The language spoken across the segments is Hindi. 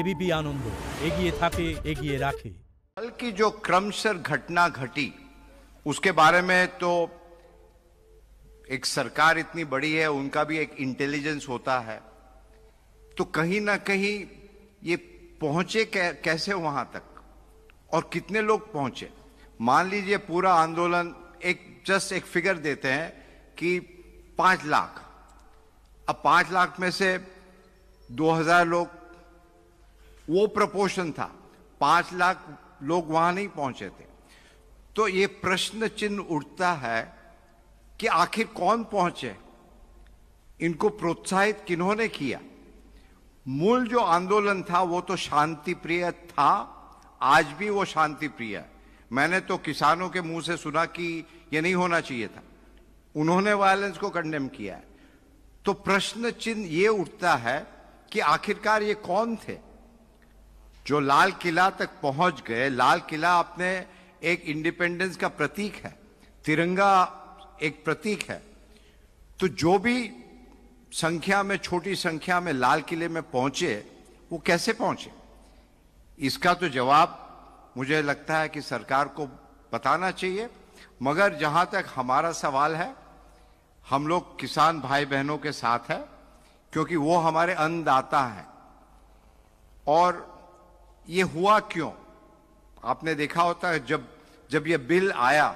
एबीपी आनंद एगिए থাকে एगिए राखे कल की जो क्रमशर घटना घटी उसके बारे में तो एक सरकार इतनी बड़ी है उनका भी एक इंटेलिजेंस होता है तो कहीं ना कहीं ये पहुंचे कैसे वहां तक और कितने लोग पहुंचे मान लीजिए पूरा आंदोलन एक जस्ट एक फिगर देते हैं कि पांच लाख अब पांच लाख में से दो हजार लोग वो प्रपोशन था पांच लाख लोग वहां नहीं पहुंचे थे तो ये प्रश्न चिन्ह उठता है कि आखिर कौन पहुंचे इनको प्रोत्साहित किन्होंने किया मूल जो आंदोलन था वो तो शांति प्रिय था आज भी वो शांति प्रिय है मैंने तो किसानों के मुंह से सुना कि ये नहीं होना चाहिए था उन्होंने वायलेंस को कंडेम किया है तो प्रश्न चिन्ह ये उठता है कि आखिरकार ये कौन थे जो लाल किला तक पहुंच गए लाल किला अपने एक इंडिपेंडेंस का प्रतीक है तिरंगा एक प्रतीक है तो जो भी संख्या में छोटी संख्या में लाल किले में पहुंचे वो कैसे पहुंचे इसका तो जवाब मुझे लगता है कि सरकार को बताना चाहिए मगर जहां तक हमारा सवाल है हम लोग किसान भाई बहनों के साथ है क्योंकि वो हमारे अन्नदाता हैं और ये हुआ क्यों आपने देखा होता है जब जब ये बिल आया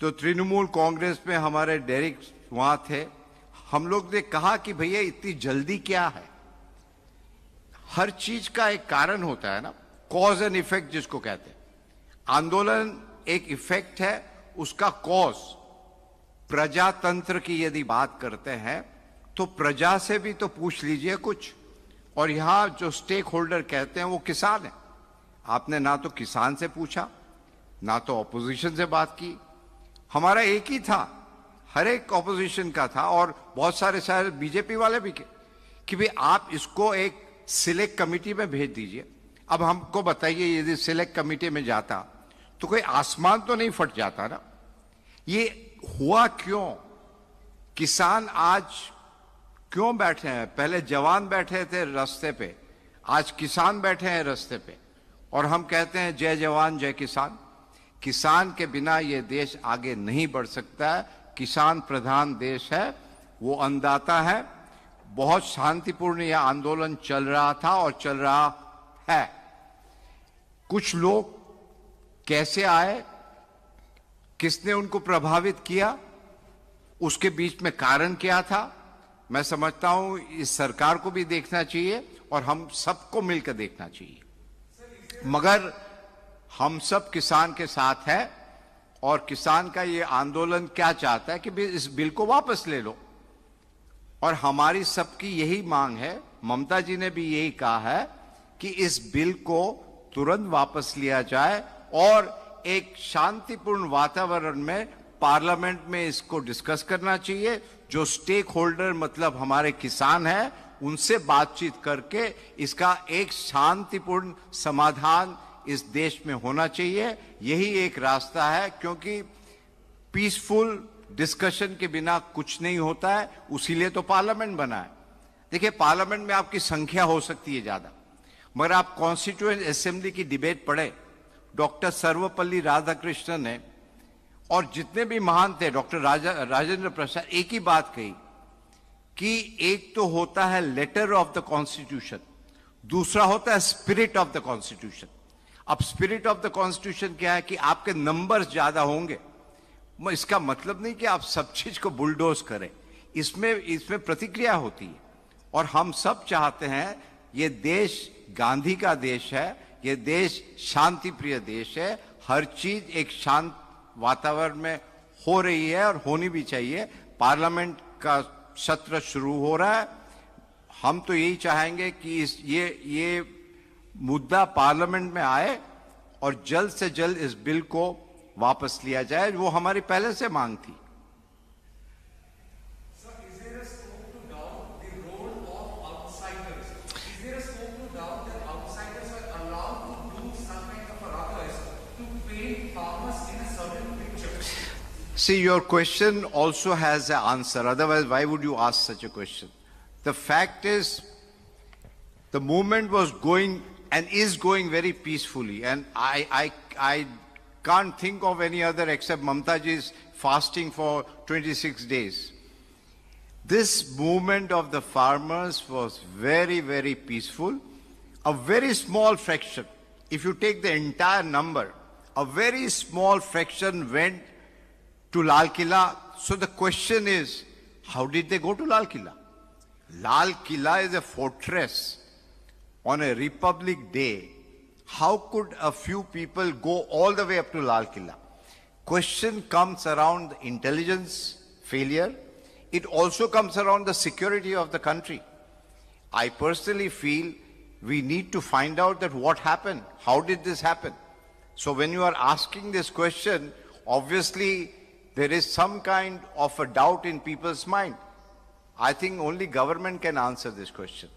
तो तृणमूल कांग्रेस में हमारे डेरिक वहां थे हम लोग ने कहा कि भैया इतनी जल्दी क्या है हर चीज का एक कारण होता है ना कॉज एंड इफेक्ट जिसको कहते हैं आंदोलन एक इफेक्ट है उसका कॉज प्रजातंत्र की यदि बात करते हैं तो प्रजा से भी तो पूछ लीजिए कुछ और यहां जो स्टेक होल्डर कहते हैं वो किसान है आपने ना तो किसान से पूछा ना तो ऑपोजिशन से बात की हमारा एक ही था हर एक ऑपोजिशन का था और बहुत सारे शायद बीजेपी वाले भी के कि भाई आप इसको एक सिलेक्ट कमेटी में भेज दीजिए अब हमको बताइए यदि सिलेक्ट कमेटी में जाता तो कोई आसमान तो नहीं फट जाता ना ये हुआ क्यों किसान आज क्यों बैठे हैं पहले जवान बैठे थे रास्ते पे आज किसान बैठे हैं रास्ते पे और हम कहते हैं जय जवान जय किसान किसान के बिना ये देश आगे नहीं बढ़ सकता है किसान प्रधान देश है वो अन्नदाता है बहुत शांतिपूर्ण यह आंदोलन चल रहा था और चल रहा है कुछ लोग कैसे आए किसने उनको प्रभावित किया उसके बीच में कारण क्या था मैं समझता हूं इस सरकार को भी देखना चाहिए और हम सबको मिलकर देखना चाहिए मगर हम सब किसान के साथ हैं और किसान का ये आंदोलन क्या चाहता है कि इस बिल को वापस ले लो और हमारी सबकी यही मांग है ममता जी ने भी यही कहा है कि इस बिल को तुरंत वापस लिया जाए और एक शांतिपूर्ण वातावरण में पार्लियामेंट में इसको डिस्कस करना चाहिए जो स्टेक होल्डर मतलब हमारे किसान हैं उनसे बातचीत करके इसका एक शांतिपूर्ण समाधान इस देश में होना चाहिए यही एक रास्ता है क्योंकि पीसफुल डिस्कशन के बिना कुछ नहीं होता है उसीलिए तो पार्लियामेंट बना है देखिए पार्लियामेंट में आपकी संख्या हो सकती है ज़्यादा मगर आप कॉन्स्टिट्यूएंट असेंबली की डिबेट पढ़े डॉक्टर सर्वपल्ली राधाकृष्णन ने और जितने भी महान थे डॉक्टर राजेंद्र प्रसाद एक ही बात कही कि एक तो होता है लेटर ऑफ द कॉन्स्टिट्यूशन दूसरा होता है स्पिरिट ऑफ द कॉन्स्टिट्यूशन अब स्पिरिट ऑफ द कॉन्स्टिट्यूशन क्या है कि आपके नंबर्स ज्यादा होंगे इसका मतलब नहीं कि आप सब चीज को बुलडोज करें इसमें इसमें प्रतिक्रिया होती है और हम सब चाहते हैं ये देश गांधी का देश है ये देश शांति प्रिय देश है हर चीज एक शांत वातावरण में हो रही है और होनी भी चाहिए पार्लियामेंट का सत्र शुरू हो रहा है हम तो यही चाहेंगे कि इस ये ये मुद्दा पार्लियामेंट में आए और जल्द से जल्द इस बिल को वापस लिया जाए वो हमारी पहले से मांग थी See, your question also has an answer. Otherwise, why would you ask such a question? The fact is, the movement was going and is going very peacefully. And I, I, I can't think of any other except Mamtaji's fasting for 26 days. This movement of the farmers was very, very peaceful. A very small fraction, if you take the entire number, a very small fraction went to Lal Killa. So the question is, how did they go to Lal Killa? Lal Killa is a fortress on a Republic Day. How could a few people go all the way up to Lal Killa? Question comes around intelligence failure. It also comes around the security of the country. I personally feel we need to find out that what happened, how did this happen? So when you are asking this question, obviously there is some kind of a doubt in people's mind. I think only government can answer this question.